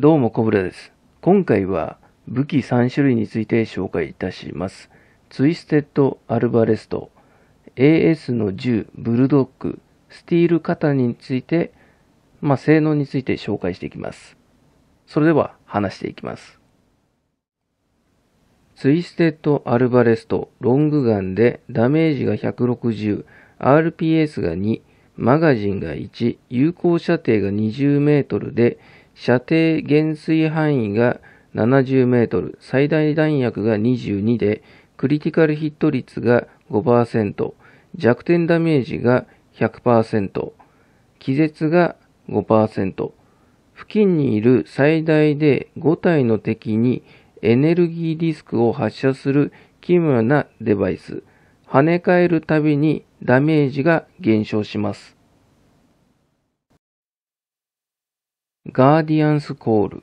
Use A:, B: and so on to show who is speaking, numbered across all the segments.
A: どうも、コブラです。今回は武器3種類について紹介いたします。ツイステッド・アルバレスト、AS の銃、ブルドッグ、スティール・カタについて、まあ、性能について紹介していきます。それでは話していきます。ツイステッド・アルバレスト、ロングガンでダメージが160、RPS が2、マガジンが1、有効射程が20メートルで、射程減衰範囲が70メートル、最大弾薬が22で、クリティカルヒット率が5%、弱点ダメージが100%、気絶が5%、付近にいる最大で5体の敵にエネルギーディスクを発射する奇妙なデバイス、跳ね返るたびにダメージが減少します。ガーディアンスコール。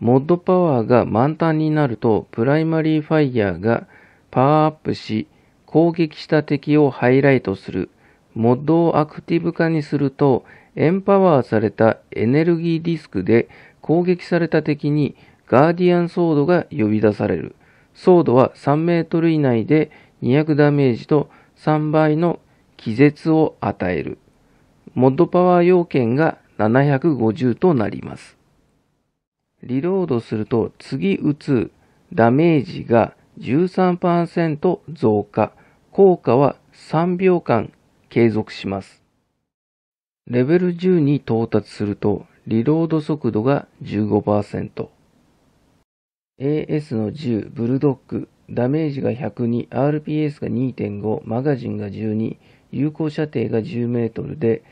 A: モッドパワーが満タンになると、プライマリーファイヤーがパワーアップし、攻撃した敵をハイライトする。モッドをアクティブ化にすると、エンパワーされたエネルギーディスクで攻撃された敵にガーディアンソードが呼び出される。ソードは3メートル以内で200ダメージと3倍の気絶を与える。モッドパワー要件が750となります。リロードすると次打つダメージが13%増加、効果は3秒間継続します。レベル10に到達するとリロード速度が15%。AS の10、ブルドッグ、ダメージが102、RPS が2.5、マガジンが12、有効射程が10メートルで、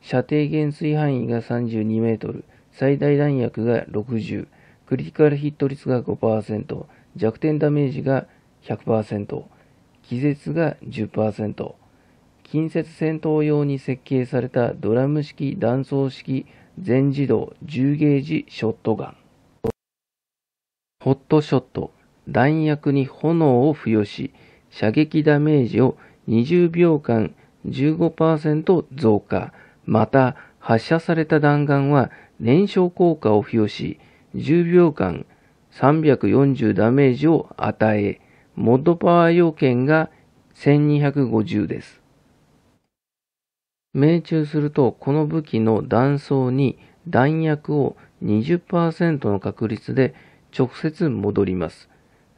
A: 射程減衰範囲が32メートル、最大弾薬が60、クリティカルヒット率が5%、弱点ダメージが100%、気絶が10%、近接戦闘用に設計されたドラム式弾倉式全自動10ゲージショットガン。ホットショット。弾薬に炎を付与し、射撃ダメージを20秒間15%増加。また、発射された弾丸は燃焼効果を付与し、10秒間340ダメージを与え、モッドパワー要件が1250です。命中すると、この武器の弾倉に弾薬を20%の確率で直接戻ります。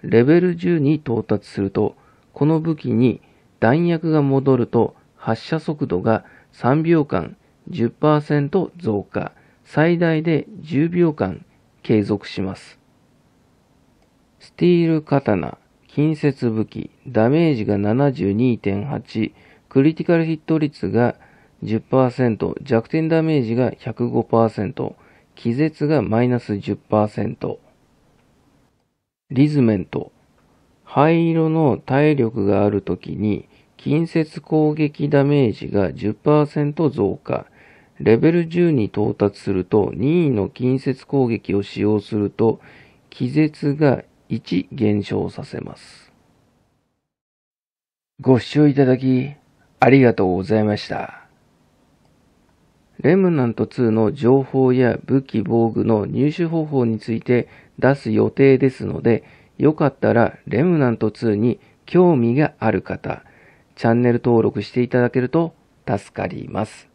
A: レベル10に到達すると、この武器に弾薬が戻ると発射速度が3秒間10%増加、最大で10秒間継続します。スティール刀、近接武器、ダメージが72.8、クリティカルヒット率が10%、弱点ダメージが105%、気絶がマイナス10%。リズメント。灰色の体力があるときに近接攻撃ダメージが10%増加。レベル10に到達すると、任意の近接攻撃を使用すると、気絶が1減少させます。ご視聴いただき、ありがとうございました。レムナント2の情報や武器防具の入手方法について出す予定ですので、よかったらレムナント2に興味がある方、チャンネル登録していただけると助かります。